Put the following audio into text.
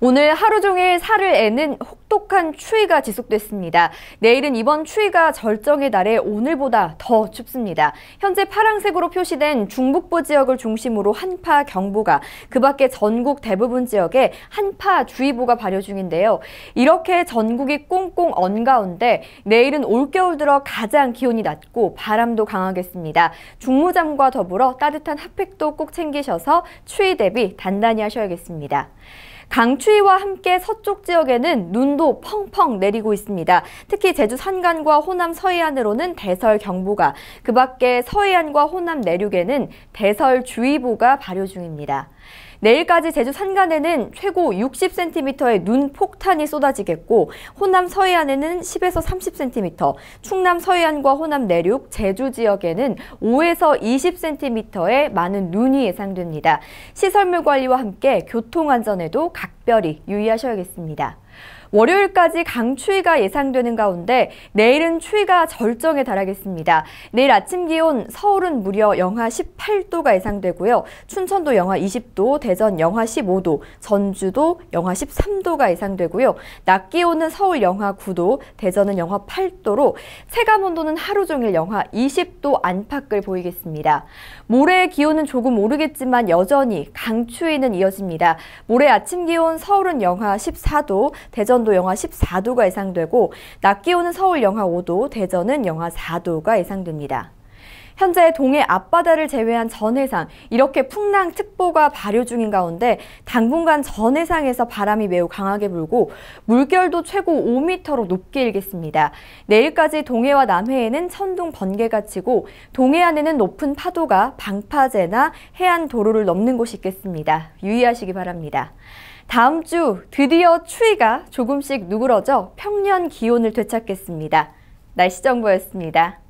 오늘 하루 종일 살을 애는 혹독한 추위가 지속됐습니다. 내일은 이번 추위가 절정의 날에 오늘보다 더 춥습니다. 현재 파랑색으로 표시된 중북부 지역을 중심으로 한파 경보가 그 밖에 전국 대부분 지역에 한파 주의보가 발효 중인데요. 이렇게 전국이 꽁꽁 언 가운데 내일은 올겨울 들어 가장 기온이 낮고 바람도 강하겠습니다. 중무장과 더불어 따뜻한 핫팩도 꼭 챙기셔서 추위 대비 단단히 하셔야겠습니다. 강추위와 함께 서쪽 지역에는 눈도 펑펑 내리고 있습니다. 특히 제주 산간과 호남 서해안으로는 대설 경보가, 그 밖에 서해안과 호남 내륙에는 대설주의보가 발효 중입니다. 내일까지 제주 산간에는 최고 60cm의 눈 폭탄이 쏟아지겠고 호남 서해안에는 10에서 30cm, 충남 서해안과 호남 내륙, 제주 지역에는 5에서 20cm의 많은 눈이 예상됩니다. 시설물 관리와 함께 교통 안전에도 각별히 유의하셔야겠습니다. 월요일까지 강추위가 예상되는 가운데 내일은 추위가 절정에 달하겠습니다. 내일 아침 기온 서울은 무려 영하 18도가 예상되고요. 춘천도 영하 20도, 대전 영하 15도, 전주도 영하 13도가 예상되고요. 낮 기온은 서울 영하 9도, 대전은 영하 8도로 체감 온도는 하루 종일 영하 20도 안팎을 보이겠습니다. 모레의 기온은 조금 오르겠지만 여전히 강추위는 이어집니다. 모레 아침 기온 서울은 영하 14도, 대전 강도 영하 14도가 예상되고 낮 기온은 서울 영하 5도, 대전은 영하 4도가 예상됩니다. 현재 동해 앞바다를 제외한 전 해상 이렇게 풍랑특보가 발효 중인 가운데 당분간 전 해상에서 바람이 매우 강하게 불고 물결도 최고 5m로 높게 일겠습니다. 내일까지 동해와 남해에는 천둥 번개가 치고 동해안에는 높은 파도가 방파제나 해안 도로를 넘는 곳이 있겠습니다. 유의하시기 바랍니다. 다음 주 드디어 추위가 조금씩 누그러져 평년 기온을 되찾겠습니다. 날씨 정보였습니다.